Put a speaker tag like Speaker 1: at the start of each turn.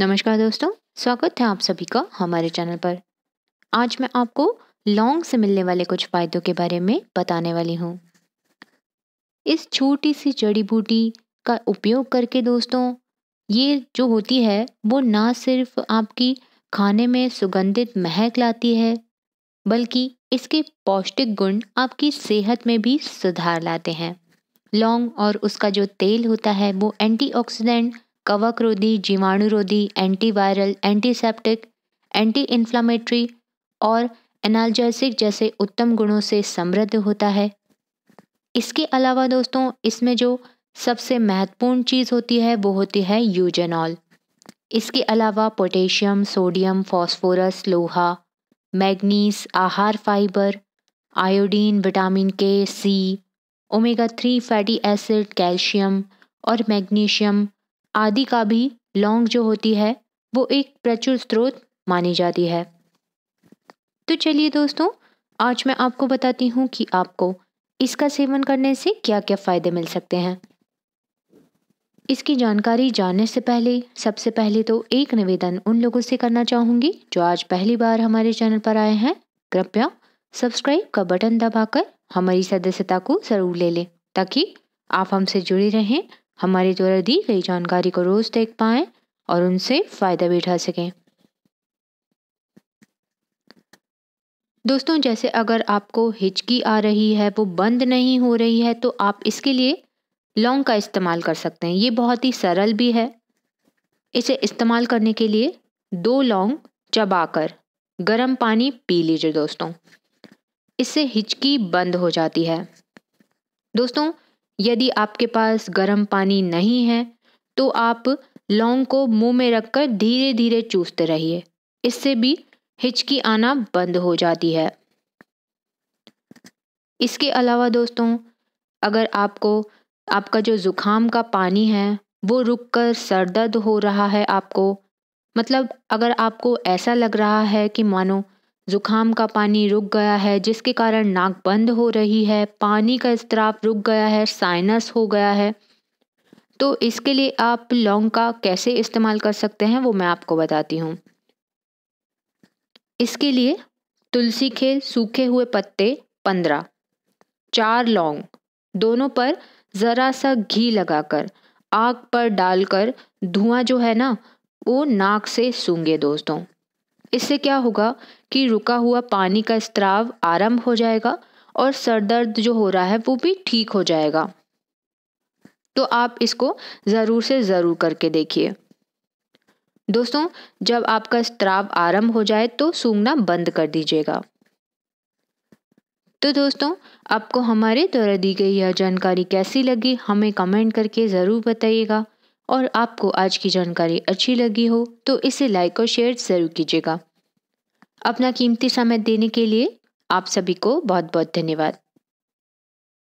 Speaker 1: नमस्कार दोस्तों स्वागत है आप सभी का हमारे चैनल पर आज मैं आपको लौंग से मिलने वाले कुछ फ़ायदों के बारे में बताने वाली हूँ इस छोटी सी जड़ी बूटी का उपयोग करके दोस्तों ये जो होती है वो ना सिर्फ आपकी खाने में सुगंधित महक लाती है बल्कि इसके पौष्टिक गुण आपकी सेहत में भी सुधार लाते हैं लौंग और उसका जो तेल होता है वो एंटीऑक्सीडेंट कवकरोधी जीवाणुरोधी एंटीवायरल एंटीसेप्टिक एंटी इन्फ्लामेटरी और एनाल्जेसिक जैसे उत्तम गुणों से समृद्ध होता है इसके अलावा दोस्तों इसमें जो सबसे महत्वपूर्ण चीज़ होती है वो होती है यूजेनॉल इसके अलावा पोटेशियम सोडियम फॉस्फोरस लोहा मैग्नीस आहार fibre iodine vitamin K C omega three fatty acid calcium और मैग्नीशियम आदि का भी लौंग जो होती है वो एक प्रचुर स्रोत मानी जाती है तो चलिए दोस्तों आज मैं आपको बताती हूँ कि आपको इसका सेवन करने से क्या क्या फ़ायदे मिल सकते हैं इसकी जानकारी जानने से पहले सबसे पहले तो एक निवेदन उन लोगों से करना चाहूँगी जो आज पहली बार हमारे चैनल पर आए हैं कृपया सब्सक्राइब का बटन दबाकर हमारी सदस्यता को ज़रूर ले लें ताकि आप हमसे जुड़े रहें हमारे द्वारा दी गई जानकारी को रोज देख पाएं और उनसे फ़ायदा भी उठा सकें दोस्तों जैसे अगर आपको हिचकी आ रही है वो बंद नहीं हो रही है तो आप इसके लिए लौंग का इस्तेमाल कर सकते हैं ये बहुत ही सरल भी है इसे इस्तेमाल करने के लिए दो लौंग चबाकर गर्म पानी पी लीजिए दोस्तों इससे हिचकी बंद हो जाती है दोस्तों यदि आपके पास गर्म पानी नहीं है तो आप लौंग को मुंह में रखकर धीरे धीरे चूसते रहिए इससे भी हिचकी आना बंद हो जाती है इसके अलावा दोस्तों अगर आपको आपका जो ज़ुकाम का पानी है वो रुक कर सर दर्द हो रहा है आपको मतलब अगर आपको ऐसा लग रहा है कि मानो ज़ुकाम का पानी रुक गया है जिसके कारण नाक बंद हो रही है पानी का स्त्राव रुक गया है साइनस हो गया है तो इसके लिए आप लौंग का कैसे इस्तेमाल कर सकते हैं वो मैं आपको बताती हूँ इसके लिए तुलसी के सूखे हुए पत्ते पंद्रह चार लौंग दोनों पर ज़रा सा घी लगाकर आग पर डालकर धुआं जो है ना वो नाक से सूंगे दोस्तों इससे क्या होगा कि रुका हुआ पानी का स्त्राव आरंभ हो जाएगा और सर दर्द जो हो रहा है वो भी ठीक हो जाएगा तो आप इसको ज़रूर से ज़रूर करके देखिए दोस्तों जब आपका स्त्राव आरंभ हो जाए तो सूंघना बंद कर दीजिएगा तो दोस्तों आपको हमारे द्वारा दी गई यह जानकारी कैसी लगी हमें कमेंट करके ज़रूर बताइएगा और आपको आज की जानकारी अच्छी लगी हो तो इसे लाइक और शेयर ज़रूर कीजिएगा अपना कीमती समय देने के लिए आप सभी को बहुत बहुत धन्यवाद